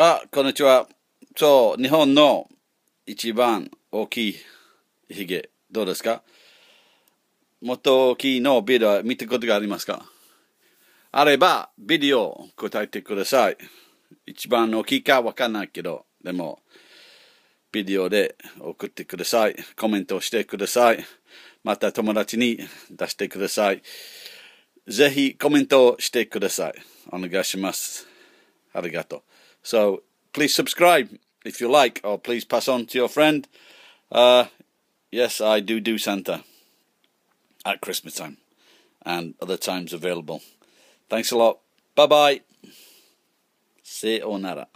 あ、こんにちは。そう、日本の一番大きいヒゲ、どうですかもっと大きいのビデオ見たことがありますかあれば、ビデオ答えてください。一番大きいかわかんないけど、でも、ビデオで送ってください。コメントしてください。また友達に出してください。ぜひコメントしてください。お願いします。ありがとう。So please subscribe if you like, or please pass on to your friend. Uh, yes, I do do Santa at Christmas time and other times available. Thanks a lot. Bye bye. See you Sayonara.